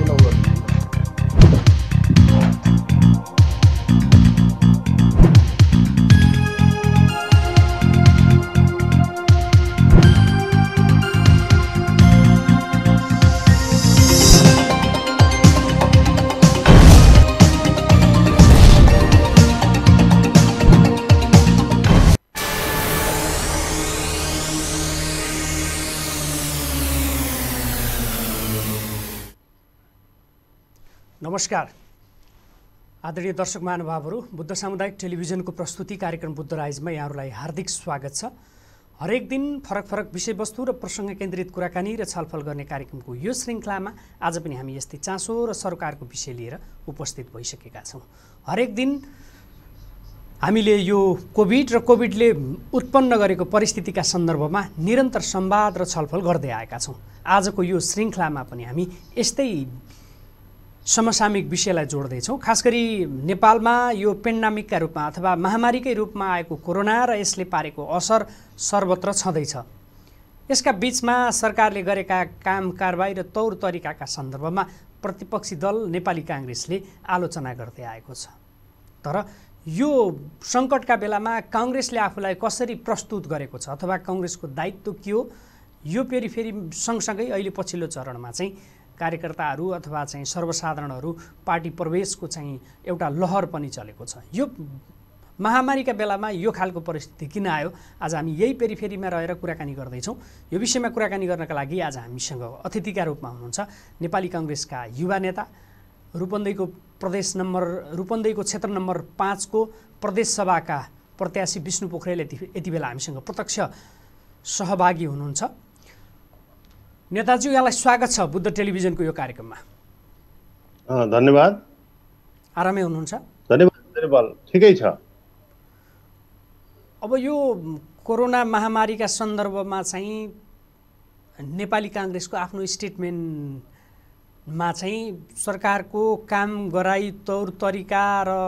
know. नमस्कार आदरणीय दर्शक महानुभावहरू बुद्ध सामुदायिक टेलिभिजनको प्रस्तुति कार्यक्रम बुद्ध राइजमा यहाँहरूलाई हार्दिक स्वागत छ हरेक दिन फरक फरक विषयवस्तु र प्रसङ्ग केन्द्रित कुराकानी र छलफल गर्ने कार्यक्रमको यो श्रृङ्खलामा आज पनि हामी यस्तै चासो र सरकारको विषय लिएर उपस्थित भइसकेका छौँ हरेक दिन हामीले यो कोभिड र कोभिडले उत्पन्न गरेको परिस्थितिका सन्दर्भमा निरन्तर संवाद र छलफल गर्दै आएका छौँ आजको यो श्रृङ्खलामा पनि हामी यस्तै समसामयिक विषयलाई जोड्दैछौँ खास गरी नेपालमा यो पेन्डामिकका रूपमा अथवा महामारीकै रूपमा आएको कोरोना र यसले पारेको असर सर्वत्र छँदैछ यसका बिचमा सरकारले गरेका काम कारवाही र तौर तरिकाका सन्दर्भमा प्रतिपक्षी दल नेपाली काङ्ग्रेसले आलोचना गर्दै आएको छ तर यो सङ्कटका बेलामा काङ्ग्रेसले आफूलाई कसरी प्रस्तुत गरेको छ अथवा काङ्ग्रेसको दायित्व के हो यो फेरि फेरि सँगसँगै अहिले पछिल्लो चरणमा चाहिँ कार्यकर्ताहरू अथवा चाहिँ सर्वसाधारणहरू पार्टी प्रवेशको चाहिँ एउटा लहर पनि चलेको छ यो महामारीका बेलामा यो खालको परिस्थिति किन आयो आज हामी यही पेरिफेरीमा रहेर कुराकानी गर्दैछौँ यो विषयमा कुराकानी गर्नका लागि आज हामीसँग अतिथिका रूपमा हुनुहुन्छ नेपाली कङ्ग्रेसका युवा नेता रूपन्देहीको प्रदेश नम्बर रूपन्देहीको क्षेत्र नम्बर पाँचको सभाका प्रत्याशी विष्णु पोखरेल यति यति बेला हामीसँग प्रत्यक्ष सहभागी हुनुहुन्छ नेताजी यहाँलाई स्वागत छ बुद्ध टेलिभिजनको यो कार्यक्रममा धन्यवाद आरामै हुनुहुन्छ धन्यवाद ठिकै छ अब यो कोरोना महामारीका सन्दर्भमा चाहिँ नेपाली काङ्ग्रेसको आफ्नो स्टेटमेन्टमा चाहिँ सरकारको काम गराई तौर तरिका र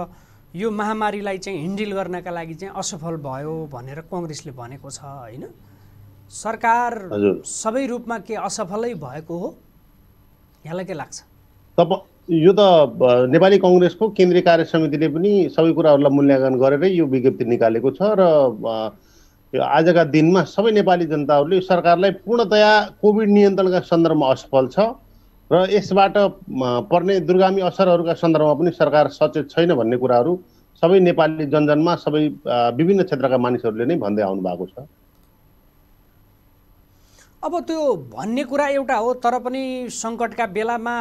यो महामारीलाई चाहिँ ह्यान्डल गर्नका लागि चाहिँ असफल भयो भनेर कङ्ग्रेसले भनेको छ होइन सरकार सबै रूपमा के असफलै भएको हो यहाँलाई के लाग्छ तप यो त नेपाली कङ्ग्रेसको केन्द्रीय कार्य समितिले पनि सबै कुराहरूलाई मूल्याङ्कन गरेरै यो विज्ञप्ति निकालेको छ र यो आजका दिनमा सबै नेपाली जनताहरूले सरकारलाई पूर्णतया कोभिड नियन्त्रणका सन्दर्भमा असफल छ र यसबाट पर्ने दुर्गामी असरहरूका सन्दर्भमा पनि सरकार सचेत छैन भन्ने कुराहरू सबै नेपाली जनजनमा सबै विभिन्न क्षेत्रका मानिसहरूले नै भन्दै आउनु भएको छ अब त्यो भन्ने कुरा एउटा हो तर पनि सङ्कटका बेलामा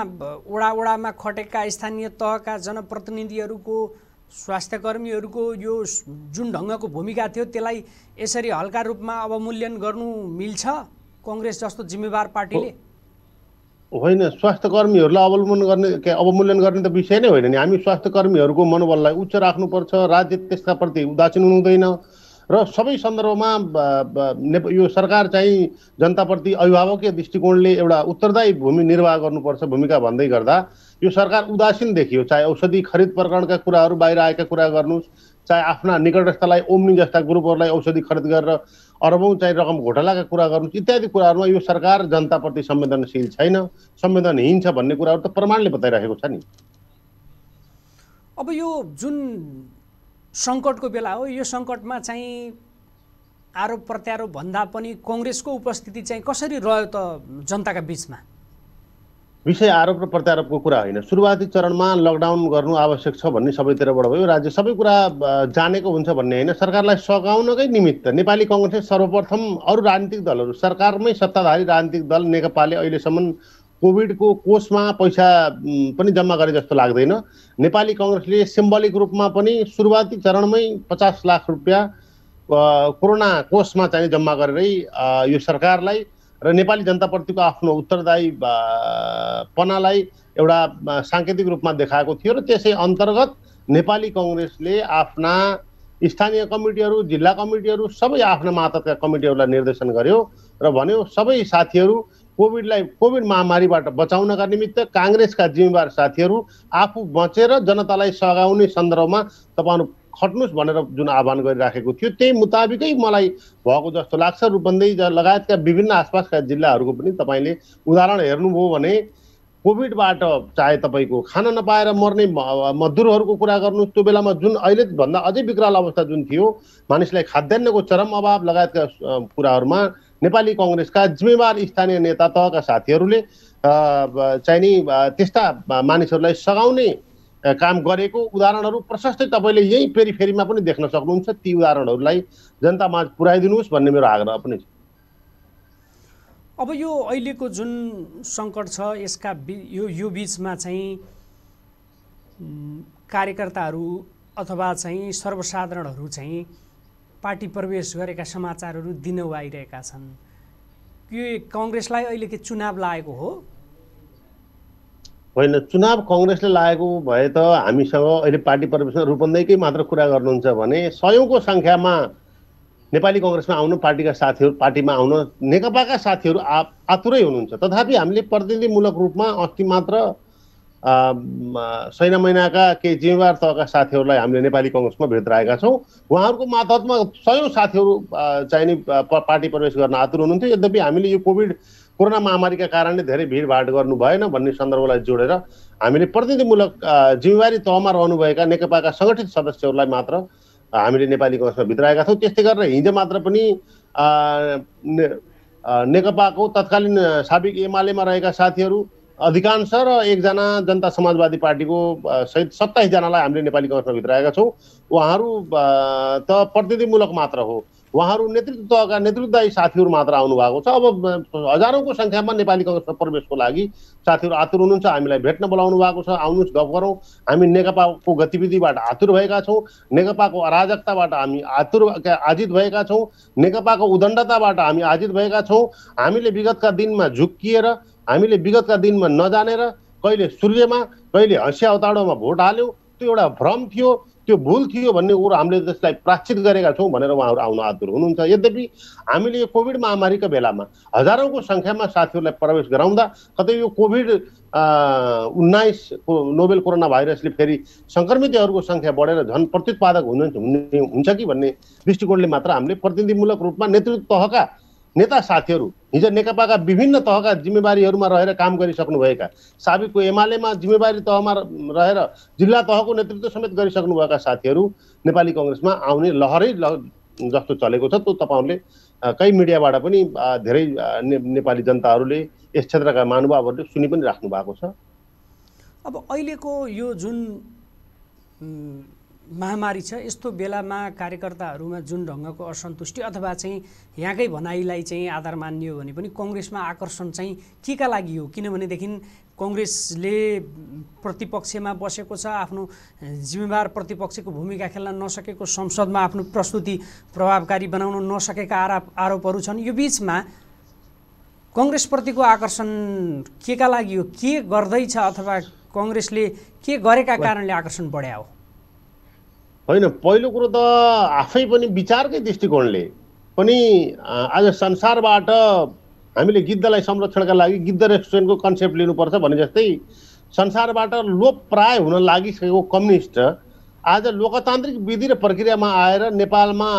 ओडामा खटेका स्थानीय तहका जनप्रतिनिधिहरूको स्वास्थ्यकर्मीहरूको यो जुन ढङ्गको भूमिका थियो त्यसलाई यसरी हल्का रूपमा अवमूल्यन गर्नु मिल्छ कङ्ग्रेस जस्तो जिम्मेवार पार्टीले होइन स्वास्थ्यकर्मीहरूलाई अवलम्बन गर्ने के अवमूल्यन गर्ने त विषय नै होइन नि हामी स्वास्थ्यकर्मीहरूको मनोबललाई उच्च राख्नुपर्छ राज्य त्यसका प्रति उदासीन हुनुहुँदैन र सबै सन्दर्भमा यो सरकार चाहिँ जनताप्रति अभिभावकीय दृष्टिकोणले एउटा उत्तरदायी भूमि निर्वाह गर्नुपर्छ भूमिका भन्दै गर्दा यो सरकार उदासीन देखियो चाहे औषधि खरिद प्रकरणका कुराहरू बाहिर आएका कुरा गर्नुहोस् चाहे आफ्ना निकटस्थलाई ओम्नी जस्ता ग्रुपहरूलाई औषधि खरिद गरेर अरबौँ चाहिँ रकम घोटालाका कुरा गर्नु इत्यादि कुराहरूमा यो सरकार जनताप्रति संवेदनशील छैन संवेदनहीन छ भन्ने कुराहरू त प्रमाणले बताइरहेको छ नि अब यो जुन सङ्कटको बेला हो यो सङ्कटमा चाहिँ आरोप प्रत्यारोप भन्दा पनि कङ्ग्रेसको उपस्थिति चाहिँ कसरी रह्यो त जनताका बिचमा विषय आरोप र प्रत्यारोपको कुरा होइन सुरुवाती चरणमा लकडाउन गर्नु आवश्यक छ भन्ने सबैतिरबाट भयो राज्य सबै कुरा जानेको हुन्छ भन्ने होइन सरकारलाई सघाउनकै निमित्त नेपाली कङ्ग्रेसले सर्वप्रथम अरू राजनीतिक दलहरू सरकारमै सत्ताधारी राजनीतिक दल नेकपाले अहिलेसम्म कोभिडको कोषमा पैसा पनि जम्मा गरे जस्तो लाग्दैन नेपाली कङ्ग्रेसले सिम्बलिक रूपमा पनि सुरुवाती चरणमै पचास लाख रुपियाँ कोरोना कोषमा चाहिँ जम्मा गरेरै यो सरकारलाई र नेपाली जनताप्रतिको आफ्नो उत्तरदायी पनालाई एउटा साङ्केतिक रूपमा देखाएको थियो र त्यसै अन्तर्गत नेपाली कङ्ग्रेसले आफ्ना स्थानीय कमिटीहरू जिल्ला कमिटीहरू सबै आफ्ना मातहतका कमिटीहरूलाई निर्देशन गर्यो र भन्यो सबै साथीहरू कोभिडलाई कोभिड महामारीबाट बचाउनका निमित्त काङ्ग्रेसका जिम्मेवार साथीहरू आफू बचेर जनतालाई सघाउने सन्दर्भमा तपाईँहरू खट्नुहोस् भनेर जुन आह्वान गरिराखेको थियो त्यही मुताबिकै मलाई भएको जस्तो लाग्छ रूपन्देही लगायतका विभिन्न आसपासका जिल्लाहरूको पनि तपाईँले उदाहरण हेर्नुभयो भने कोभिडबाट चाहे तपाईँको खान नपाएर मर्ने मजदुरहरूको कुरा गर्नु त्यो बेलामा जुन अहिले भन्दा अझै विकराल अवस्था जुन थियो मानिसलाई खाद्यान्नको चरम अभाव लगायतका कुराहरूमा नेपाली कङ्ग्रेसका जिम्मेवार स्थानीय नेता तहका साथीहरूले चाहिँ नि त्यस्ता मानिसहरूलाई सघाउने काम गरेको उदाहरणहरू प्रशस्तै तपाईँले यही पेरिफेरीमा पनि देख्न सक्नुहुन्छ ती उदाहरणहरूलाई जनतामा पुर्याइदिनुहोस् भन्ने मेरो आग्रह पनि छ अब यो अहिलेको जुन सङ्कट छ यसका यो यो बिचमा चाहिँ कार्यकर्ताहरू अथवा चाहिँ सर्वसाधारणहरू चाहिँ पार्टी प्रवेश गरेका समाचारहरू दिनौ आइरहेका छन् यो कङ्ग्रेसलाई अहिले के चुनाव लागेको हो होइन चुनाव कङ्ग्रेसले लागेको भए त हामीसँग अहिले पार्टी प्रवेशमा रूपन्देहीकै मात्र कुरा गर्नुहुन्छ भने सयौँको सङ्ख्यामा नेपाली कङ्ग्रेसमा आउनु पार्टीका साथीहरू पार्टीमा आउन नेकपाका साथीहरू आ आतुरै हुनुहुन्छ तथापि हामीले प्रतिनिधिमूलक रूपमा अस्ति मात्र सैना महिनाका केही जिम्मेवार तहका साथीहरूलाई हामीले नेपाली कङ्ग्रेसमा भित्राएका छौँ उहाँहरूको मातहतमा सयौँ साथीहरू चाहिने पार्टी प्रवेश गर्न आतुर हुनुहुन्थ्यो यद्यपि हामीले यो कोभिड कोरोना महामारीका कारणले धेरै भिडभाड गर्नु भएन भन्ने सन्दर्भलाई जोडेर हामीले प्रतिनिधिमूलक जिम्मेवारी तहमा रहनुभएका नेकपाका सङ्गठित सदस्यहरूलाई मात्र हामीले नेपाली कङ्ग्रेसमा भित्राएका छौँ त्यस्तै गरेर हिजो मात्र पनि नेकपाको तत्कालीन साबिक एमालेमा रहेका साथीहरू अधिकांश र एकजना जनता समाजवादी पार्टीको सहित सत्ताइसजनालाई हामीले नेपाली कङ्ग्रेसमा भित्राएका छौँ उहाँहरू त प्रतिनिधिमूलक मात्र हो उहाँहरू नेतृत्वका तहका नेतृत्वदायी साथीहरू मात्र आउनुभएको छ अब हजारौँको सङ्ख्यामा नेपाली कङ्ग्रेसमा प्रवेशको लागि साथीहरू आतुर हुनुहुन्छ हामीलाई भेट्न बोलाउनु भएको छ आउनुहोस् गफ गरौँ हामी नेकपाको गतिविधिबाट आतुर भएका छौँ नेकपाको अराजकताबाट हामी आतुर आजित भएका छौँ नेकपाको उदण्डताबाट हामी आजित भएका छौँ हामीले विगतका दिनमा झुक्किएर हामीले विगतका दिनमा नजानेर कहिले सूर्यमा कहिले हँसिया उताडोमा भोट हाल्यौँ त्यो एउटा भ्रम थियो त्यो भुल थियो भन्ने कुरो हामीले त्यसलाई प्राचित गरेका छौँ भनेर उहाँहरू आउनु आतुर हुनुहुन्छ यद्यपि हामीले यो कोभिड महामारीका बेलामा हजारौँको सङ्ख्यामा साथीहरूलाई प्रवेश गराउँदा कतै यो कोभिड उन्नाइसको नोबेल कोरोना भाइरसले फेरि सङ्क्रमितहरूको सङ्ख्या बढेर झन् प्रत्युत्पादक हुन हुन्छ कि भन्ने दृष्टिकोणले मात्र हामीले प्रतिनिधिमूलक रूपमा नेतृत्व तहका नेता साथीहरू हिजो नेकपाका विभिन्न तहका जिम्मेवारीहरूमा रहेर काम गरिसक्नुभएका साबिकको एमालेमा जिम्मेवारी तहमा रहेर जिल्ला तहको नेतृत्व समेत गरिसक्नुभएका साथीहरू नेपाली कङ्ग्रेसमा आउने लहरै जस्तो चलेको छ त्यो तपाईँहरूले कहीँ मिडियाबाट पनि धेरै ने, नेपाली जनताहरूले यस क्षेत्रका महानुभावहरूले सुनि पनि राख्नु भएको छ अब अहिलेको यो जुन महामारी छ यस्तो बेलामा कार्यकर्ताहरूमा जुन ढङ्गको असन्तुष्टि अथवा चाहिँ यहाँकै भनाइलाई चाहिँ आधार मानियो भने पनि कङ्ग्रेसमा आकर्षण चाहिँ के का लागि हो किनभनेदेखि कङ्ग्रेसले प्रतिपक्षमा बसेको छ आफ्नो जिम्मेवार प्रतिपक्षको भूमिका खेल्न नसकेको संसदमा आफ्नो प्रस्तुति प्रभावकारी बनाउन नसकेका आरोप आरोपहरू छन् यो बिचमा कङ्ग्रेसप्रतिको आकर्षण के का लागि हो के गर्दैछ अथवा कङ्ग्रेसले के गरेका कारणले आकर्षण बढ्या हो होइन पहिलो कुरो त आफै पनि विचारकै दृष्टिकोणले पनि आज संसारबाट हामीले गिद्धलाई संरक्षणका लागि गिद्ध रेस्टुरेन्टको कन्सेप्ट लिनुपर्छ भने जस्तै संसारबाट लोप प्राय हुन लागिसकेको कम्युनिस्ट आज लोकतान्त्रिक विधि र प्रक्रियामा आएर नेपालमा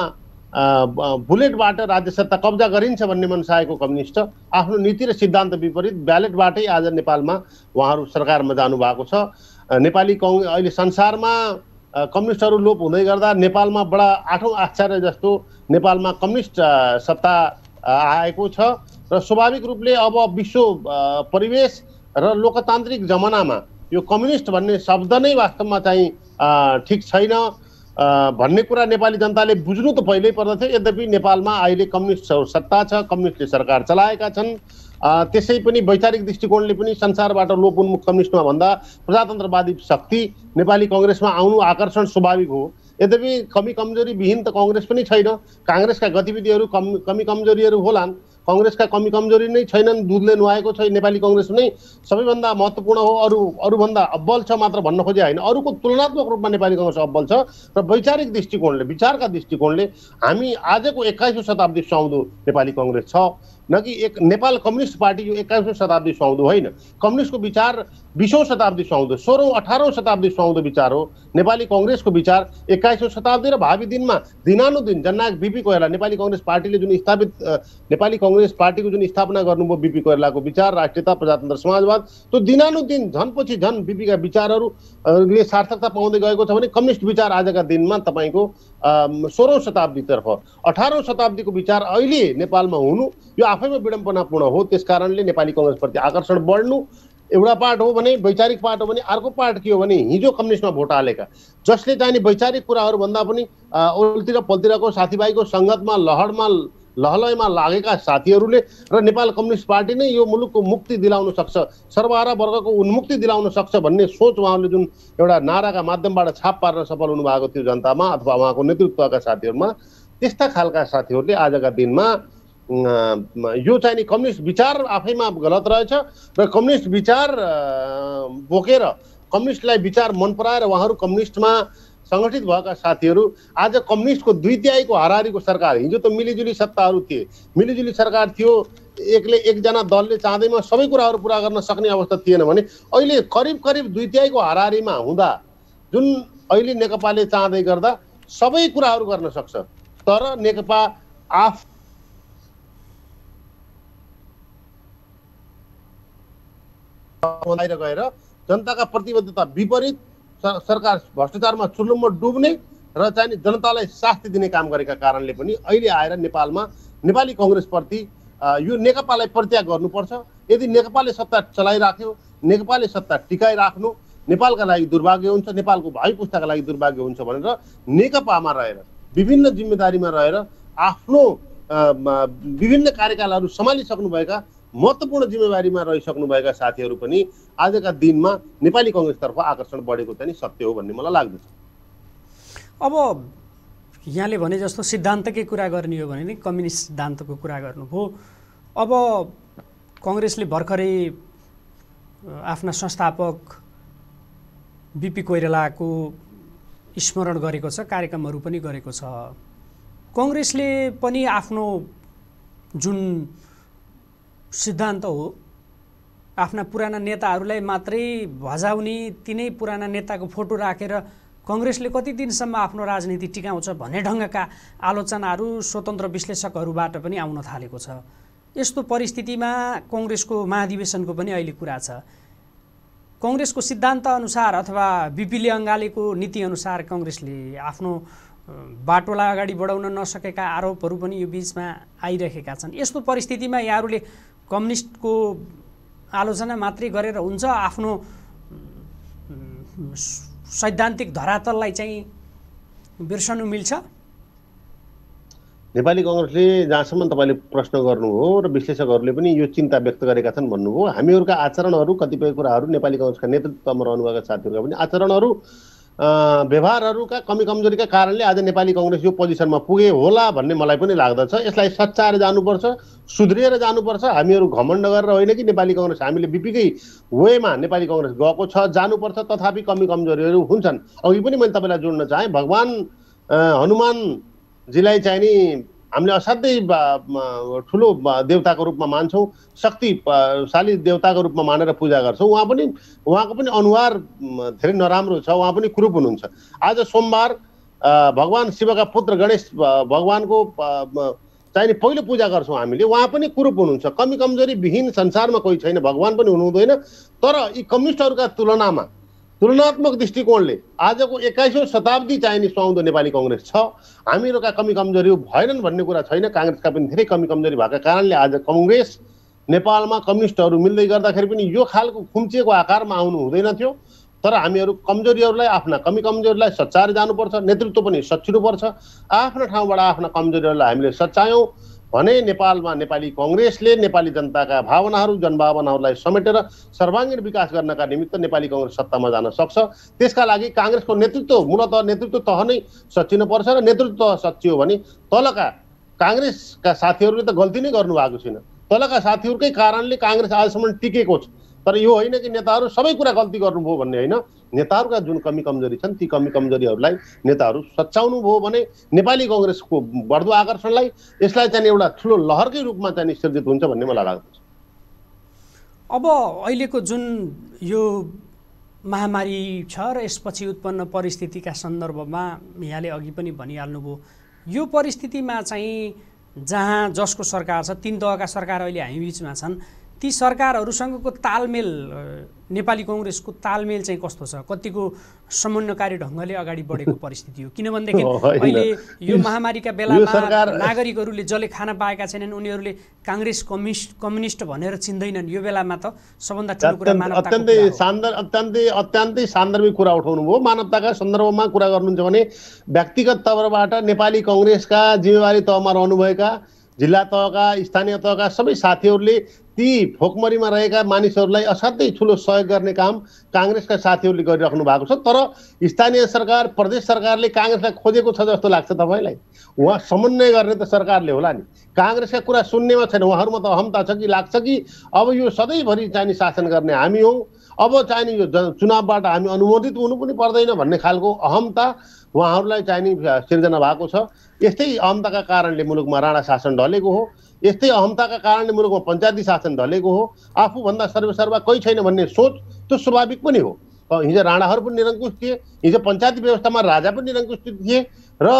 बुलेटबाट राज्य सत्ता कब्जा गरिन्छ भन्ने मनसाएको कम्युनिस्ट आफ्नो नीति र सिद्धान्त विपरीत ब्यालेटबाटै आज नेपालमा उहाँहरू सरकारमा जानुभएको छ नेपाली कङ्ग्रेस अहिले संसारमा कम्युनिस्टहरू लोप हुँदै गर्दा नेपालमा बडा आठौँ आश्चर्य जस्तो नेपालमा कम्युनिस्ट सत्ता आएको छ र स्वाभाविक रूपले अब विश्व परिवेश र लोकतान्त्रिक जमानामा यो कम्युनिस्ट भन्ने शब्द नै वास्तवमा चाहिँ ठिक छैन भन्ने कुरा नेपाली जनताले बुझ्नु त पहिल्यै पर्दथ्यो यद्यपि नेपालमा अहिले कम्युनिस्ट सत्ता छ कम्युनिस्टले सरकार चलाएका छन् त्यसै पनि वैचारिक दृष्टिकोणले पनि संसारबाट लोप लोपोन्मुख कम्युनिस्टमा भन्दा प्रजातन्त्रवादी शक्ति नेपाली कङ्ग्रेसमा आउनु आकर्षण स्वाभाविक हो यद्यपि कमी कमजोरी विहीन त कङ्ग्रेस पनि छैन काङ्ग्रेसका गतिविधिहरू कम कमी कमजोरीहरू होलान् कङ्ग्रेसका कमी कमजोरी नै छैनन् दुधले नुहाएको छ नेपाली कङ्ग्रेस नै सबैभन्दा महत्त्वपूर्ण हो अरू अरूभन्दा अब्बल छ मात्र भन्न खोजे होइन अरूको तुलनात्मक रूपमा नेपाली कङ्ग्रेस अब्बल छ र वैचारिक दृष्टिकोणले विचारका दृष्टिकोणले हामी आजको एक्काइसौँ शताब्दी सुहाउँदो नेपाली कङ्ग्रेस छ न कि एक नेपाल कम्युनिस्ट पार्टी यो एक्काइसौँ शताब्दी सुहाउँदो होइन कम्युनिस्टको विचार बिसौँ शताब्दी सुहाउँदो सोह्रौँ अठारौँ शताब्दी सुहाउँदो विचार हो नेपाली कङ्ग्रेसको विचार एक्काइसौँ शताब्दी र भावी दिनमा दिनानुदिन जननायक बिपी कोइराला नेपाली कङ्ग्रेस पार्टीले जुन स्थापित नेपाली कङ्ग्रेस पार्टीको जुन स्थापना गर्नुभयो बिपी कोइरालाको विचार राष्ट्रियता प्रजातन्त्र समाजवाद त्यो दिनानुदिन झनपछि झन् बिपीका विचारहरूले सार्थकता पाउँदै गएको छ भने कम्युनिस्ट विचार आजका दिनमा तपाईँको सोह्रौँ शताब्दीतर्फ अठारौँ शताब्दीको विचार अहिले नेपालमा हुनु यो आफैमा विडम्बनापूर्ण हो त्यस कारणले नेपाली कङ्ग्रेसप्रति आकर्षण बढ्नु एउटा पार्ट हो भने वैचारिक पार्ट हो भने अर्को पार्ट के हो भने हिजो कम्युनिस्टमा भोट हालेका जसले चाहिँ वैचारिक कुराहरू भन्दा पनि ओल्तिर पल्तिरको साथीभाइको सङ्गतमा लहरमा लहलयमा लागेका साथीहरूले र नेपाल कम्युनिस्ट पार्टी नै यो मुलुकको मुक्ति दिलाउन सक्छ सर्वहारा वर्गको उन्मुक्ति दिलाउन सक्छ भन्ने सोच उहाँले जुन एउटा नाराका माध्यमबाट छाप पार्न सफल हुनुभएको थियो जनतामा अथवा उहाँको नेतृत्वका साथीहरूमा त्यस्ता खालका साथीहरूले आजका दिनमा यो चाहिँ नि कम्युनिस्ट विचार आफैमा गलत रहेछ र कम्युनिस्ट विचार बोकेर कम्युनिस्टलाई विचार मन पराएर उहाँहरू कम्युनिस्टमा सङ्गठित भएका साथीहरू आज कम्युनिस्टको दुई तिहाईको हारारीको सरकार हिजो त मिलिजुली सत्ताहरू थिए मिलिजुली सरकार थियो एकले एकजना दलले चाँदैमा सबै कुराहरू पुरा गर्न सक्ने अवस्था थिएन भने अहिले करिब करिब दुई तिहाईको हारारीमा हुँदा जुन अहिले नेकपाले चाहँदै गर्दा सबै कुराहरू गर्न सक्छ तर नेकपा आफ बाहिर गएर जनताका प्रतिबद्धता विपरीत सरकार भ्रष्टाचारमा चुलुम्म डुब्ने र चाहिँ जनतालाई शास्ति दिने काम गरेका कारणले पनि अहिले आएर नेपालमा नेपाली कङ्ग्रेसप्रति यो नेकपालाई परित्याग गर्नुपर्छ यदि नेकपाले सत्ता चलाइराख्यो नेकपाले सत्ता टिकाइराख्नु नेपालका लागि दुर्भाग्य हुन्छ नेपालको भाइ पुस्ताका लागि दुर्भाग्य हुन्छ भनेर नेकपामा रहेर विभिन्न जिम्मेदारीमा रहेर आफ्नो विभिन्न कार्यकालहरू सम्हालिसक्नुभएका महत्त्वपूर्ण जिम्मेवारीमा रहिसक्नुभएका साथीहरू पनि आजका दिनमा नेपाली कङ्ग्रेसतर्फ आकर्षण बढेको चाहिँ सत्य हो भन्ने मलाई लाग्दछ अब यहाँले भने जस्तो सिद्धान्तकै कुरा गर्ने हो भने नि कम्युनिस्ट सिद्धान्तको कुरा गर्नुभयो अब कङ्ग्रेसले भर्खरै आफ्ना संस्थापक बिपी कोइरालाको स्मरण गरेको छ कार्यक्रमहरू पनि गरेको छ कङ्ग्रेसले पनि आफ्नो जुन सिद्धान्त हो आफ्ना पुराना नेताहरूलाई मात्रै भजाउने तिनै पुराना नेताको फोटो राखेर कङ्ग्रेसले कति दिनसम्म आफ्नो राजनीति टिकाउँछ भन्ने ढङ्गका आलोचनाहरू स्वतन्त्र विश्लेषकहरूबाट पनि आउन थालेको छ यस्तो परिस्थितिमा कङ्ग्रेसको महाधिवेशनको पनि अहिले कुरा छ कङ्ग्रेसको अनुसार अथवा बिपिले अङ्गालेको नीतिअनुसार कङ्ग्रेसले आफ्नो बाटोलाई अगाडि बढाउन नसकेका आरोपहरू पनि यो बिचमा आइरहेका छन् यस्तो परिस्थितिमा यहाँहरूले कम्युनिस्टको आलोचना मात्रै गरेर हुन्छ आफ्नो सैद्धान्तिक धरातललाई चाहिँ बिर्सनु मिल्छ नेपाली कङ्ग्रेसले जहाँसम्म तपाईँले प्रश्न गर्नुभयो र विश्लेषकहरूले पनि यो चिन्ता व्यक्त गरेका छन् भन्नुभयो हामीहरूका आचरणहरू कतिपय कुराहरू नेपाली कङ्ग्रेसका नेतृत्वमा रहनुभएका साथीहरूका पनि आचरणहरू व्यवहारहरूका कमी कमजोरीका कारणले आज नेपाली कङ्ग्रेस यो पोजिसनमा पुगे होला भन्ने मलाई पनि लाग्दछ यसलाई सच्चाएर जानुपर्छ सुध्रिएर जानुपर्छ हामीहरू घमण्ड गरेर होइन कि नेपाली कङ्ग्रेस हामीले बिपिकै वेमा नेपाली कङ्ग्रेस गएको छ जानुपर्छ तथापि कमी कमजोरीहरू हुन्छन् अघि पनि मैले तपाईँलाई जोड्न चाहेँ भगवान् हनुमानजीलाई चाहिँ नि हामीले असाध्यै ठुलो देवताको रूपमा मान्छौँ शक्तिशाली देवताको रूपमा मानेर पूजा गर्छौँ उहाँ पनि उहाँको पनि अनुहार धेरै नराम्रो छ उहाँ पनि कुरूप हुनुहुन्छ आज सोमबार भगवान् शिवका पुत्र गणेश भगवान्को चाहिने पहिलो पूजा गर्छौँ हामीले उहाँ पनि कुरूप हुनुहुन्छ कमी कमजोरी विहीन संसारमा कोही छैन भगवान् पनि हुनुहुँदैन तर यी कम्युनिस्टहरूका तुलनामा तुलनात्मक दृष्टिकोणले आजको एक्काइसौँ शताब्दी चाहिने सुहाउँदो नेपाली कङ्ग्रेस छ हामीहरूका कमी कमजोरी भएनन् भन्ने कुरा छैन काङ्ग्रेसका पनि धेरै कमी कमजोरी भएको कारणले आज कङ्ग्रेस नेपालमा कम्युनिस्टहरू मिल्दै गर्दाखेरि पनि यो खालको खुम्चिएको आकारमा आउनु हुँदैन थियो तर हामीहरू कमजोरीहरूलाई आफ्ना कमी कमजोरीलाई सच्चाएर जानुपर्छ नेतृत्व पनि सच्चिनुपर्छ आफ्ना ठाउँबाट आफ्ना कमजोरीहरूलाई हामीले सच्चायौँ भने नेपालमा नेपाली कङ्ग्रेसले नेपाली जनताका भावनाहरू जनभावनाहरूलाई समेटेर सर्वाङ्गीण विकास गर्नका निमित्त नेपाली कङ्ग्रेस सत्तामा जान सक्छ त्यसका लागि काङ्ग्रेसको नेतृत्व मूलत नेतृत्व तह नै सचिनुपर्छ र नेतृत्व तह सचियो भने तलका काङ्ग्रेसका साथीहरूले त गल्ती नै गर्नुभएको छैन तलका साथीहरूकै कारणले काङ्ग्रेस आजसम्म टिकेको छ तर यो होइन कि नेताहरू सबै कुरा गल्ती गर्नुभयो भन्ने होइन नेताहरूका जुन कमी कमजोरी छन् ती कमी कमजोरीहरूलाई नेताहरू सच्याउनु भयो भने नेपाली कङ्ग्रेसको बढ्दो आकर्षणलाई यसलाई चाहिँ एउटा ठुलो लहरकै रूपमा चाहिँ सिर्जित हुन्छ भन्ने मलाई लाग्दछ अब अहिलेको जुन यो महामारी छ र यसपछि उत्पन्न परिस्थितिका सन्दर्भमा यहाँले अघि पनि भनिहाल्नुभयो यो परिस्थितिमा चाहिँ जहाँ जसको सरकार छ तिन तहका सरकार अहिले हामी बिचमा छन् ती सरकारहरूसँगको तालमेल नेपाली कङ्ग्रेसको तालमेल चाहिँ कस्तो छ कतिको समन्वयकारी ढङ्गले अगाडि बढेको परिस्थिति हो किनभनेदेखि अहिले यो महामारीका बेलामा नागरिकहरूले जसले खान पाएका छैनन् उनीहरूले काङ्ग्रेस कम्युनिस्ट कम्युनिस्ट भनेर चिन्दैनन् यो बेलामा त सबभन्दा ठुलो कुरा अत्यन्तै सान्दर्भ अत्यन्तै अत्यन्तै सान्दर्भिक कुरा उठाउनु भयो मानवताका सन्दर्भमा कुरा गर्नुहुन्छ भने व्यक्तिगत तवरबाट नेपाली कङ्ग्रेसका जिम्मेवारी तहमा रहनुभएका जिल्ला तहका स्थानीय तहका सबै साथीहरूले ती फोकमरीमा रहेका मानिसहरूलाई असाध्यै ठुलो सहयोग गर्ने काम काङ्ग्रेसका साथीहरूले गरिराख्नु भएको छ तर स्थानीय सरकार प्रदेश सरकारले काङ्ग्रेसलाई खोजेको छ जस्तो लाग्छ तपाईँलाई उहाँ समन्वय गर्ने त सरकारले होला नि काङ्ग्रेसका कुरा सुन्नेमा छैन उहाँहरूमा त अहमता छ कि लाग्छ कि अब यो सधैँभरि चाहिँ शासन गर्ने हामी हौँ अब चाहिने यो चुनावबाट हामी अनुमोदित हुनु पनि पर्दैन भन्ने खालको अहमता उहाँहरूलाई चाहिने सिर्जना भएको छ यस्तै अहमताका कारणले मुलुकमा राणा शासन ढलेको हो यस्तै अहमताका कारणले मुलुकमा पञ्चायती शासन ढलेको हो आफूभन्दा सर्वेसर्वा कोही छैन भन्ने सोच त्यो स्वाभाविक पनि हो हिजो राणाहरू पनि निरङ्कुश थिए हिजो पञ्चायती व्यवस्थामा राजा पनि निरङ्कुश थिए र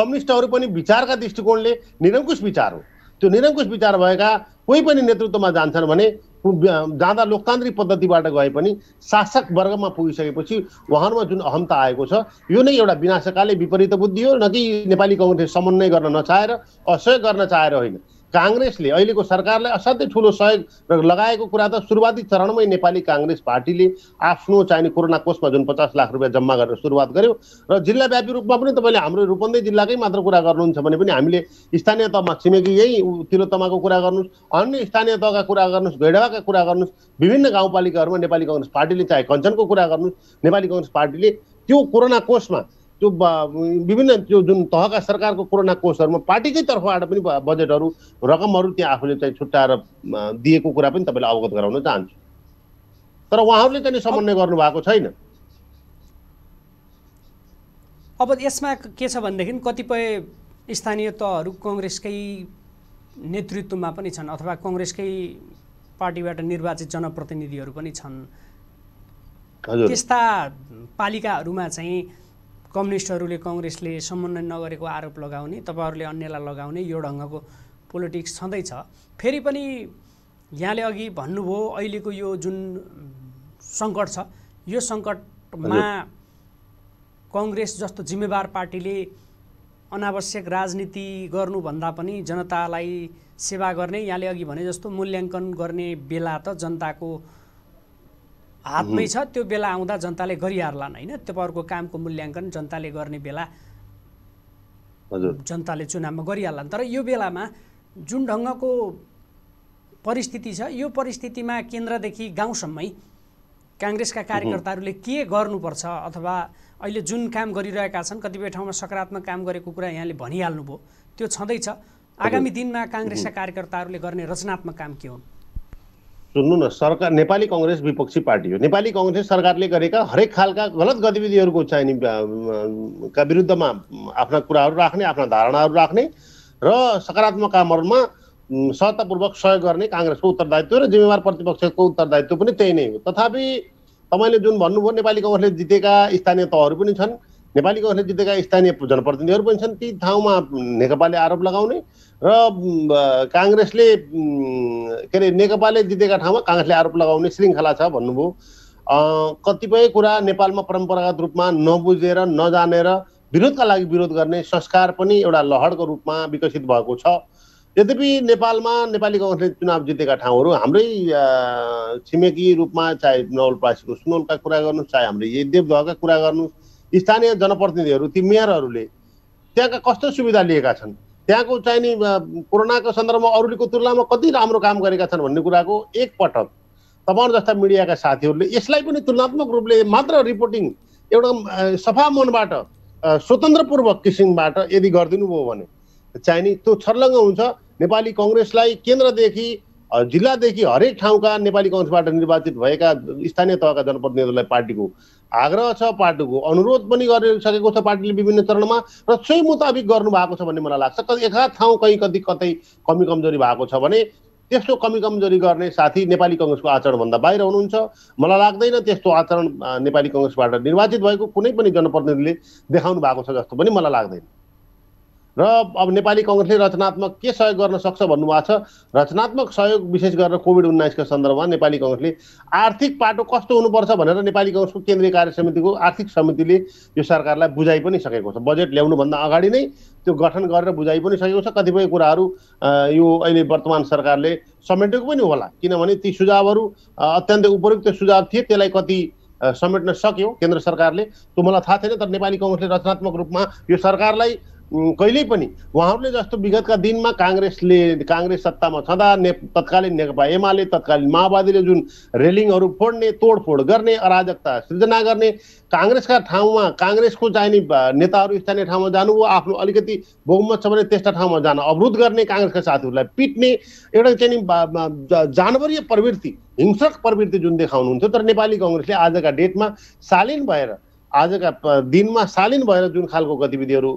कम्युनिस्टहरू पनि विचारका दृष्टिकोणले निरङ्कुश विचार हो त्यो निरङ्कुश विचार भएका कोही पनि नेतृत्वमा जान्छन् भने जाँदा लोकतान्त्रिक पद्धतिबाट गए पनि शासक वर्गमा पुगिसकेपछि उहाँहरूमा जुन अहमता आएको छ यो नै एउटा विनाशकाले विपरीत बुद्धि हो न कि नेपाली कङ्ग्रेस समन्वय गर्न नचाहेर असहयोग गर्न चाहेर होइन काङ्ग्रेसले अहिलेको सरकारलाई असाध्यै ठुलो सहयोग लगाएको कुरा त सुरुवाती चरणमै नेपाली काङ्ग्रेस पार्टीले आफ्नो चाहिने कोरोना कोषमा जुन पचास लाख रुपियाँ जम्मा गरेर सुरुवात गर्यो र जिल्लाव्यापी रूपमा पनि तपाईँले हाम्रो रूपन्दै जिल्लाकै मात्र कुरा गर्नुहुन्छ भने पनि हामीले स्थानीय तहमा छिमेकी यही तिलोतमाको कुरा गर्नुहोस् अन्य स्थानीय तहका कुरा गर्नुहोस् गैडवाका कुरा गर्नुहोस् विभिन्न गाउँपालिकाहरूमा नेपाली कङ्ग्रेस पार्टीले चाहे कञ्चनको कुरा गर्नुहोस् नेपाली कङ्ग्रेस पार्टीले त्यो कोरोना कोषमा त्यो विभिन्न त्यो जुन तहका सरकारको कोरोना कोषहरूमा पार्टीकै तर्फबाट पनि बजेटहरू रकमहरू त्यहाँ आफूले चाहिँ छुट्याएर दिएको कुरा पनि तपाईँले अवगत गराउन चाहन्छु तर उहाँहरूले चाहिँ समन्वय गर्नुभएको छैन अब यसमा के छ भनेदेखि कतिपय स्थानीय तहहरू कङ्ग्रेसकै नेतृत्वमा पनि छन् अथवा कङ्ग्रेसकै पार्टीबाट निर्वाचित जनप्रतिनिधिहरू पनि छन् त्यस्ता पालिकाहरूमा चाहिँ कम्युनिस्टहरूले कङ्ग्रेसले समन्वय नगरेको आरोप लगाउने तपाईँहरूले अन्यलाई लगाउने यो ढङ्गको पोलिटिक्स छँदैछ फेरि पनि यहाँले अघि भन्नुभयो अहिलेको यो जुन सङ्कट छ यो सङ्कटमा कङ्ग्रेस जस्तो जिम्मेवार पार्टीले अनावश्यक राजनीति गर्नुभन्दा पनि जनतालाई सेवा गर्ने यहाँले अघि भने जस्तो मूल्याङ्कन गर्ने बेला त जनताको हातमै छ त्यो बेला आउँदा जनताले गरिहाल्लान् होइन तपाईँहरूको कामको मूल्याङ्कन जनताले गर्ने बेला जनताले चुनावमा गरिहाल्लान् तर यो बेलामा जुन ढङ्गको परिस्थिति छ यो परिस्थितिमा केन्द्रदेखि गाउँसम्मै काङ्ग्रेसका कार्यकर्ताहरूले के गर्नुपर्छ अथवा अहिले जुन काम गरिरहेका छन् कतिपय ठाउँमा सकारात्मक काम गरेको कुरा यहाँले भनिहाल्नुभयो त्यो छँदैछ आगामी दिनमा काङ्ग्रेसका कार्यकर्ताहरूले गर्ने रचनात्मक काम के हुन् सुन्नु न सरकार नेपाली कङ्ग्रेस विपक्षी पार्टी हो नेपाली कङ्ग्रेस सरकारले गरेका हरेक खालका गलत गतिविधिहरूको चाहिँ का विरुद्धमा आफ्ना कुराहरू राख्ने आफ्ना धारणाहरू राख्ने र सकारात्मक कामहरूमा सहतापूर्वक सहयोग गर्ने काङ्ग्रेसको उत्तरदायित्व र जिम्मेवार प्रतिपक्षको उत्तरदायित्व पनि त्यही नै हो तथापि तपाईँले जुन भन्नुभयो नेपाली कङ्ग्रेसले जितेका स्थानीय तहहरू पनि छन् नेपाली कङ्ग्रेसले जितेका स्थानीय जनप्रतिनिधिहरू पनि छन् ती ठाउँमा नेकपाले आरोप लगाउने र काङ्ग्रेसले के अरे नेकपाले जितेका ठाउँमा काङ्ग्रेसले आरोप लगाउने श्रृङ्खला छ भन्नुभयो कतिपय कुरा नेपालमा परम्परागत रूपमा नबुझेर नजानेर विरोधका लागि विरोध गर्ने संस्कार पनि एउटा लहरको रूपमा विकसित भएको छ यद्यपि नेपालमा नेपाली कङ्ग्रेसले चुनाव जितेका ठाउँहरू हाम्रै छिमेकी रूपमा चाहे नवलप्रासीको सुनौलका कुरा गर्नुहोस् चाहे हाम्रो यही देवधका कुरा गर्नुहोस् स्थानीय जनप्रतिनिधिहरू ती मेयरहरूले त्यहाँका कस्तो सुविधा लिएका छन् त्यहाँको चाहिँ नि कोरोनाको सन्दर्भमा अरूलेको तुलनामा कति राम्रो काम गरेका छन् भन्ने कुराको एकपटक तपाईँहरू जस्ता मिडियाका साथीहरूले यसलाई पनि तुलनात्मक रूपले मात्र रिपोर्टिङ एउटा सफा मनबाट स्वतन्त्रपूर्वक किसिमबाट यदि भयो भने चाहिँ नि त्यो छर्लङ्ग हुन्छ नेपाली कङ्ग्रेसलाई केन्द्रदेखि जिल्लादेखि हरेक ठाउँका नेपाली कङ्ग्रेसबाट निर्वाचित भएका स्थानीय तहका जनप्रतिनिधिहरूलाई पार्टीको आग्रह छ पार्टीको अनुरोध पनि गरिसकेको छ पार्टीले विभिन्न चरणमा र सोही मुताबिक गर्नुभएको छ भन्ने मलाई लाग्छ कति एकाध ठाउँ कहीँ कति कतै कमी कमजोरी भएको छ भने त्यस्तो कमी कमजोरी गर्ने साथी नेपाली कङ्ग्रेसको आचरणभन्दा बाहिर हुनुहुन्छ मलाई लाग्दैन त्यस्तो आचरण नेपाली कङ्ग्रेसबाट निर्वाचित भएको कुनै पनि जनप्रतिनिधिले देखाउनु भएको छ जस्तो पनि मलाई लाग्दैन र अब नेपाली कङ्ग्रेसले रचनात्मक के सहयोग गर्न सक्छ भन्नुभएको छ रचनात्मक सहयोग विशेष गरेर कोभिड उन्नाइसको सन्दर्भमा नेपाली कङ्ग्रेसले आर्थिक पाटो कस्तो हुनुपर्छ भनेर नेपाली कङ्ग्रेसको केन्द्रीय कार्य समितिको आर्थिक समितिले यो सरकारलाई बुझाइ पनि सकेको छ बजेट ल्याउनुभन्दा अगाडि नै त्यो गठन गरेर बुझाइ पनि सकेको छ कतिपय कुराहरू यो अहिले वर्तमान सरकारले समेटेको पनि होला किनभने ती सुझावहरू अत्यन्तै उपयुक्त सुझाव थिए त्यसलाई कति समेट्न सक्यो केन्द्र सरकारले त्यो मलाई थाहा थिएन तर नेपाली कङ्ग्रेसले रचनात्मक रूपमा यो सरकारलाई कहिल्यै पनि उहाँहरूले जस्तो विगतका दिनमा काङ्ग्रेसले काङ्ग्रेस सत्तामा छँदा ने तत्कालीन नेकपा एमाले तत्कालीन माओवादीले जुन रेलिङहरू फोड्ने तोडफोड गर्ने अराजकता सृजना गर्ने काङ्ग्रेसका ठाउँमा काङ्ग्रेसको चाहिने नेताहरू स्थानीय ठाउँमा जानु वा आफ्नो अलिकति बहुमत छ भने त्यस्ता ठाउँमा जान अवरोध गर्ने काङ्ग्रेसका साथीहरूलाई पिट्ने एउटा चाहिँ नि जानवरीय प्रवृत्ति हिंसक प्रवृत्ति जुन देखाउनुहुन्थ्यो तर नेपाली कङ्ग्रेसले आजका डेटमा सालिन भएर आजका दिनमा शालीन भएर जुन खालको गतिविधिहरू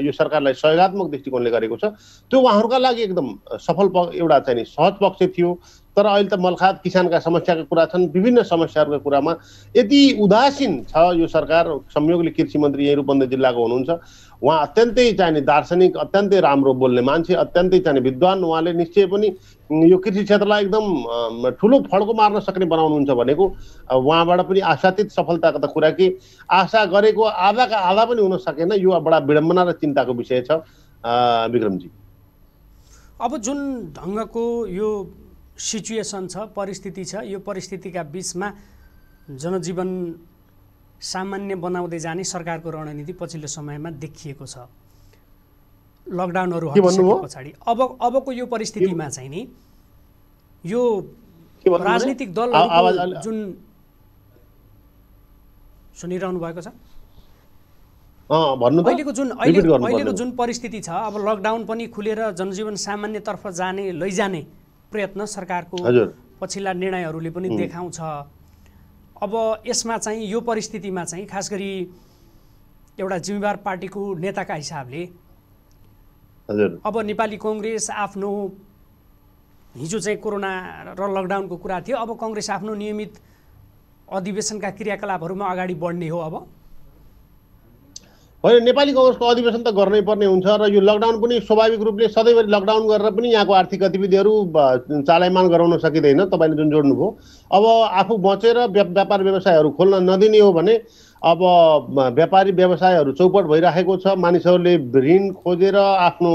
यो सरकारलाई सहयोगात्मक दृष्टिकोणले गरेको छ त्यो उहाँहरूका लागि एकदम सफल एउटा चाहिँ सहज पक्ष थियो तर अहिले त मलखात किसानका समस्याका कुरा छन् विभिन्न समस्याहरूका कुरामा यति उदासीन छ यो सरकार संयोगले कृषि मन्त्री यहीँ रूपन्द जिल्लाको हुनुहुन्छ उहाँ अत्यन्तै चाहिने दार्शनिक अत्यन्तै राम्रो बोल्ने मान्छे अत्यन्तै चाहिने विद्वान उहाँले निश्चय पनि यो कृषि क्षेत्रलाई एकदम ठुलो फड्को मार्न सक्ने बनाउनुहुन्छ भनेको उहाँबाट पनि आशातीत सफलताको त कुरा कि आशा गरेको आधाका आधा पनि हुन सकेन यो बडा विडम्बना र चिन्ताको विषय छ विक्रमजी अब जुन ढङ्गको यो सिचुएसन छ परिस्थिति छ यो परिस्थितिका बिचमा जनजीवन सामान्य बनाउँदै जाने सरकारको रणनीति पछिल्लो समयमा देखिएको छ लकडाउनहरू पछाडि अब अबको यो परिस्थितिमा चाहिँ नि यो राजनीतिक दल जुन सुनिरहनु भएको छ अहिलेको जुन अहिले अहिलेको जुन परिस्थिति छ अब लकडाउन पनि खुलेर जनजीवन सामान्यतर्फ जाने लैजाने प्रयत्न सरकारको पछिल्ला निर्णयहरूले पनि देखाउँछ अब यसमा चाहिँ यो परिस्थितिमा चाहिँ खास गरी एउटा जिम्मेवार पार्टीको नेताका हिसाबले अब नेपाली कङ्ग्रेस आफ्नो हिजो चाहिँ कोरोना र लकडाउनको कुरा थियो अब कङ्ग्रेस आफ्नो नियमित अधिवेशनका क्रियाकलापहरूमा अगाडि बढ्ने हो अब होइन नेपाली कङ्ग्रेसको अधिवेशन त गर्नै पर्ने हुन्छ र यो लकडाउन पनि स्वाभाविक रूपले सधैँभरि लकडाउन गरेर पनि यहाँको आर्थिक गतिविधिहरू चालायमान गराउन सकिँदैन तपाईँले जुन जोड्नुभयो अब आफू बचेर व्यापार व्यवसायहरू खोल्न नदिने हो भने अब व्यापारी व्यवसायहरू चौपट भइराखेको छ मानिसहरूले ऋण खोजेर आफ्नो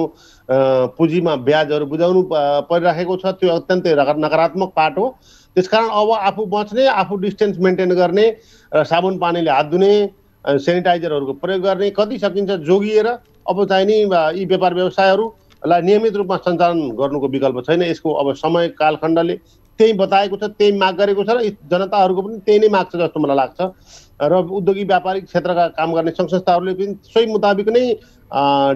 पुँजीमा ब्याजहरू बुझाउनु परिराखेको छ त्यो अत्यन्तै नकारात्मक पाठ हो त्यसकारण अब आफू बच्ने आफू डिस्टेन्स मेन्टेन गर्ने र साबुन पानीले हात धुने सेनिटाइजरहरूको प्रयोग गर्ने कति सकिन्छ जोगिएर अब चाहिँ नि यी व्यापार व्यवसायहरूलाई नियमित रूपमा सञ्चालन गर्नुको विकल्प छैन यसको अब समय कालखण्डले त्यही बताएको छ त्यही माग गरेको छ र जनताहरूको पनि त्यही नै माग छ जस्तो मलाई लाग्छ र उद्योगिक व्यापारिक क्षेत्रका काम गर्ने सङ्घ संस्थाहरूले पनि सोही मुताबिक नै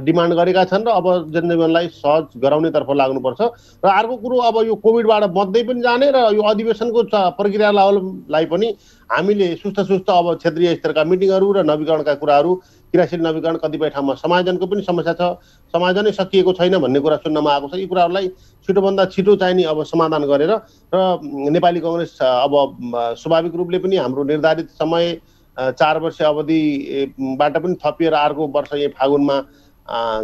डिमान्ड गरेका छन् र अब जनजीवनलाई सहज गराउनेतर्फ लाग्नुपर्छ र अर्को कुरो अब यो कोभिडबाट बच्दै पनि जाने र यो अधिवेशनको प्रक्रियालाई पनि हामीले सुस्त सुस्त अब क्षेत्रीय स्तरका मिटिङहरू र नवीकरणका कुराहरू क्रियाशील नवीकरण कतिपय ठाउँमा समायोजनको पनि समस्या छ समायोजनै सकिएको छैन भन्ने कुरा सुन्नमा आएको छ यी कुराहरूलाई छिटोभन्दा छिटो चाहिने अब समाधान गरेर र नेपाली कङ्ग्रेस अब स्वाभाविक रूपले पनि हाम्रो निर्धारित समय चार वर्ष अवधिबाट पनि थपिएर अर्को वर्ष यही फागुनमा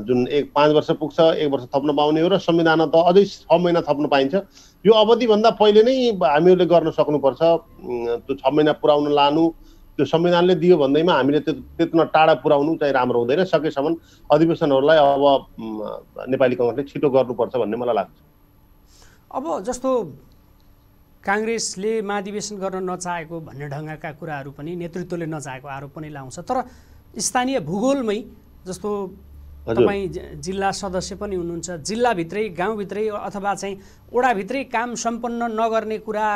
जुन एक पाँच वर्ष पुग्छ एक वर्ष थप्न पाउने हो र संविधान त अझै छ महिना थप्न पाइन्छ यो अवधिभन्दा पहिले नै हामीहरूले गर्न सक्नुपर्छ त्यो छ महिना पुऱ्याउन लानु त्यो संविधानले दियो भन्दैमा हामीले त्यो त्यत्रो टाढा पुऱ्याउनु चाहिँ राम्रो हुँदैन सकेसम्म अधिवेशनहरूलाई अब नेपाली कङ्ग्रेसले छिटो गर्नुपर्छ भन्ने मलाई लाग्छ अब जस्तो काङ्ग्रेसले महाधिवेशन गर्न नचाहेको भन्ने ढङ्गका कुराहरू पनि नेतृत्वले नचाहेको आरोप पनि लाउँछ तर स्थानीय भूगोलमै जस्तो तपाईँ जिल्ला सदस्य पनि हुनुहुन्छ जिल्लाभित्रै गाउँभित्रै अथवा चाहिँ ओडाभित्रै काम सम्पन्न नगर्ने कुरा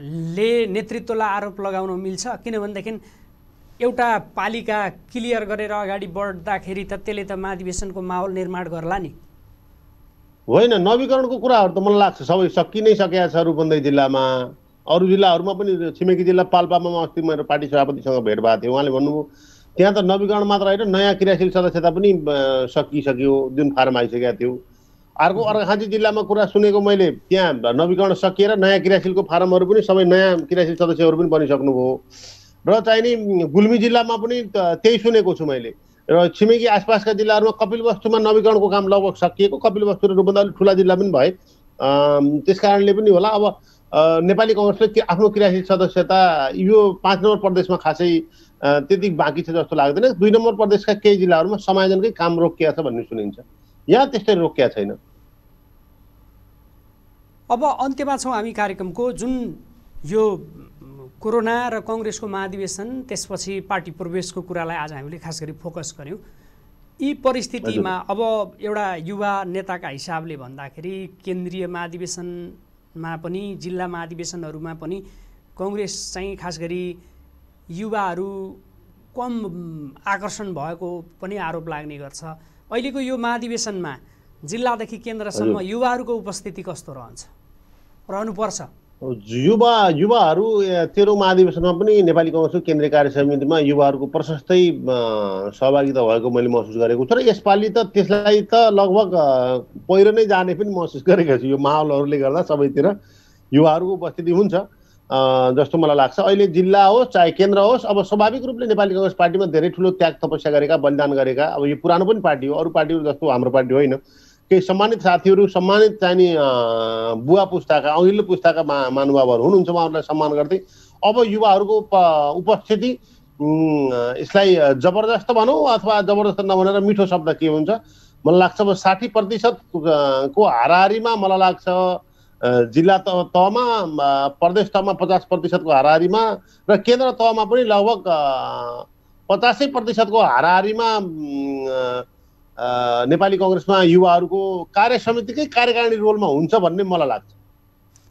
ले नेतृत्वलाई आरोप लगाउन मिल्छ किनभनेदेखि एउटा पालिका क्लियर गरेर अगाडि बढ्दाखेरि त त्यसले त महाधिवेशनको माहौल निर्माण गर्ला नि होइन नवीकरणको कुराहरू त मलाई लाग्छ सबै सकि नै सकिएको छ रूपन्दै जिल्लामा अरू जिल्लाहरूमा पनि छिमेकी जिल्ला पाल्पामा अस्ति मेरो पार्टी सभापतिसँग भेट भएको थियो उहाँले भन्नुभयो त्यहाँ त नवीकरण मात्र होइन नयाँ क्रियाशील सदस्यता पनि सकिसक्यो जुन फारम आइसकेका थियो अर्को अर्घाखाँची जिल्लामा कुरा सुनेको मैले त्यहाँ नवीकरण सकिएर नयाँ क्रियाशीलको फारमहरू पनि सबै नयाँ क्रियाशील सदस्यहरू पनि बनिसक्नुभयो र चाहिँ नि गुल्मी जिल्लामा पनि त्यही सुनेको छु मैले र छिमेकी आसपासका जिल्लाहरूमा कपिल वस्तुमा नवीकरणको काम लगभग सकिएको कपिलवस्तु र रूपन्दा अलिक ठुला जिल्ला पनि भए त्यस कारणले पनि होला अब नेपाली कङ्ग्रेसले आफ्नो क्रियाशील सदस्यता यो पाँच नम्बर प्रदेशमा खासै त्यति बाँकी छ जस्तो लाग्दैन दुई नम्बर प्रदेशका केही जिल्लाहरूमा समायोजनकै काम रोकिएको छ भन्ने सुनिन्छ यहाँ त्यस्तै रोकिया छैन अब अन्त्यमा छौँ हामी कार्यक्रमको जुन यो कोरोना र कङ्ग्रेसको महाधिवेशन त्यसपछि पार्टी प्रवेशको कुरालाई आज हामीले खास गरी फोकस गऱ्यौँ यी परिस्थितिमा अब एउटा युवा नेताका हिसाबले भन्दाखेरि केन्द्रीय महाधिवेशनमा पनि जिल्ला महाधिवेशनहरूमा पनि कङ्ग्रेस चाहिँ खास गरी युवाहरू कम आकर्षण भएको पनि आरोप लाग्ने गर्छ अहिलेको यो महाधिवेशनमा जिल्लादेखि केन्द्रसम्म युवाहरूको उपस्थिति कस्तो रहन्छ रहनुपर्छ युवा युवाहरू तेह्रौँ महाधिवेशनमा पनि नेपाली कङ्ग्रेसको केन्द्रीय कार्य समितिमा युवाहरूको प्रशस्तै सहभागिता भएको मैले महसुस गरेको छु र यसपालि त त्यसलाई त लगभग पहिरो नै जाने पनि महसुस गरेको छु यो माहौलहरूले गर्दा सबैतिर युवाहरूको उपस्थिति हुन्छ जस्तो मलाई लाग्छ अहिले जिल्ला होस् चाहे केन्द्र होस् अब स्वाभाविक रूपले नेपाली कङ्ग्रेस पार्टीमा धेरै ठुलो त्याग तपस्या गरेका बलिदान गरेका अब यो पुरानो पनि पार्टी हो अरू पार्टीहरू जस्तो हाम्रो पार्टी होइन केही सम्मानित साथीहरू सम्मानित चाहिने बुवा पुस्ताका अघिल्लो पुस्ताका मा महानुभावहरू हुनुहुन्छ उहाँहरूलाई सम्मान गर्दै अब युवाहरूको उपस्थिति यसलाई जबरजस्त भनौँ अथवा जबरजस्त नभनेर मिठो शब्द के हुन्छ मलाई लाग्छ अब साठी प्रतिशतको हाराहारीमा मलाई लाग्छ जिल्ला तहमा प्रदेश तहमा पचास प्रतिशतको हाराहारीमा र केन्द्र तहमा पनि लगभग पचासै प्रतिशतको हाराहारीमा नेपाली कङ्ग्रेसमा युवाहरूको कार्य समितिकै कार्यकारिणी रोलमा हुन्छ भन्ने मलाई लाग्छ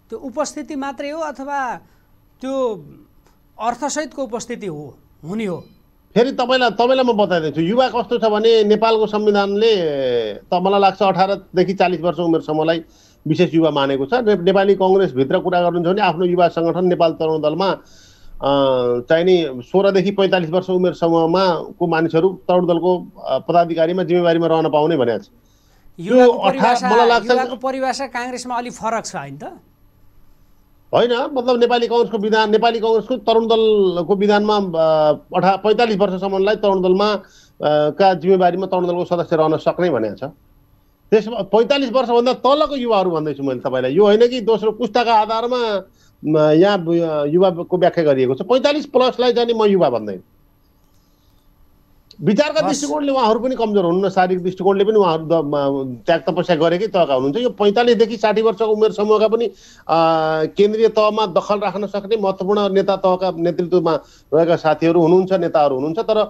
त्यो उपस्थिति मात्रै हो अथवा त्यो अर्थसहितको उपस्थिति हो हुने हो फेरि तपाईँलाई तपाईँलाई म बताइदिन्छु युवा कस्तो छ भने नेपालको संविधानले त मलाई लाग्छ अठारदेखि चालिस वर्ष उमेरसम्मलाई विशेष युवा मानेको छ नेपाली कङ्ग्रेसभित्र कुरा गर्नुहुन्छ भने आफ्नो युवा सङ्गठन नेपाल तरुण दलमा चाहिने सोह्रदेखि पैँतालिस वर्ष उमेर समूहमा को मानिसहरू तरुण दलको पदाधिकारीमा जिम्मेवारीमा रहन पाउने भनेको छ यो परिभाषा काङ्ग्रेसमा अलिक फरक छ होइन त होइन मतलब नेपाली कङ्ग्रेसको विधान नेपाली कङ्ग्रेसको तरुण दलको विधानमा अठा पैँतालिस वर्षसम्मलाई तरुण दलमा का जिम्मेवारीमा तरुण दलको सदस्य रहन सक्ने भनेको छ त्यसमा पैँतालिस वर्षभन्दा तलको युवाहरू भन्दैछु मैले तपाईँलाई यो होइन कि दोस्रो पुस्ताका आधारमा यहाँ युवाको व्याख्या गरिएको छ पैँतालिस प्लसलाई जाने म युवा भन्दैन विचारका दृष्टिकोणले उहाँहरू पनि कमजोर हुनुहुन्न शारीरिक दृष्टिकोणले पनि उहाँहरू त्याग तपस्या गरेकै तहका हुनुहुन्छ यो पैँतालिसदेखि साठी वर्षको उमेर समूहका पनि केन्द्रीय तहमा दखल राख्न सक्ने महत्त्वपूर्ण नेता तहका नेतृत्वमा रहेका साथीहरू हुनुहुन्छ नेताहरू हुनुहुन्छ तर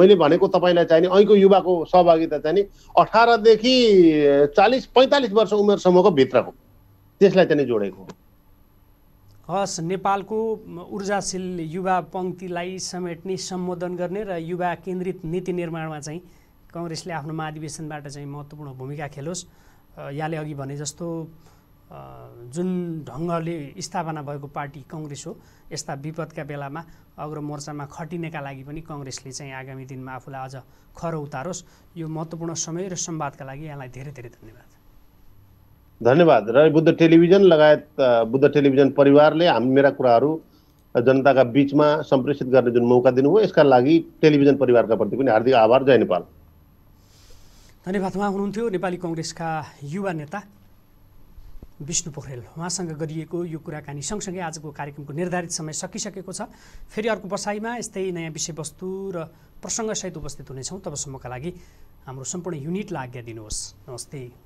मैले भनेको तपाईँलाई चाहिने अहिलेको युवाको सहभागिता चाहिने अठारदेखि चालिस पैँतालिस वर्ष उमेर समूहको भित्रको त्यसलाई चाहिँ जोडेको हो हस् नेपालको ऊर्जाशील युवा पङ्क्तिलाई समेट्ने सम्बोधन गर्ने र युवा केन्द्रित नीति निर्माणमा चाहिँ कङ्ग्रेसले आफ्नो महाधिवेशनबाट चाहिँ महत्त्वपूर्ण भूमिका खेलोस् यहाँले अघि भने जस्तो जुन ढङ्गले स्थापना भएको पार्टी कङ्ग्रेस हो यस्ता विपदका बेलामा अग्र मोर्चामा खटिनेका लागि पनि कङ्ग्रेसले चाहिँ आगामी दिनमा आफूलाई अझ खर उतारोस् यो महत्त्वपूर्ण समय र संवादका लागि यहाँलाई धेरै धेरै धन्यवाद धन्यवाद र बुद्ध टेलिभिजन लगायत बुद्ध टेलिभिजन परिवारले हामी मेरा कुराहरू जनताका बिचमा सम्प्रेषित गर्ने जुन मौका दिनुभयो यसका लागि टेलिभिजन परिवारका प्रति पनि हार्दिक आभार जय नेपाल धन्यवाद उहाँ हुनुहुन्थ्यो नेपाली कङ्ग्रेसका युवा नेता विष्णु पोखरेल उहाँसँग गरिएको यो कुराकानी सँगसँगै आजको कार्यक्रमको निर्धारित समय सकिसकेको छ फेरि अर्को बसाइमा यस्तै नयाँ विषयवस्तु र प्रसङ्गसहित उपस्थित हुनेछौँ तबसम्मका लागि हाम्रो सम्पूर्ण युनिटलाई आज्ञा दिनुहोस् नमस्ते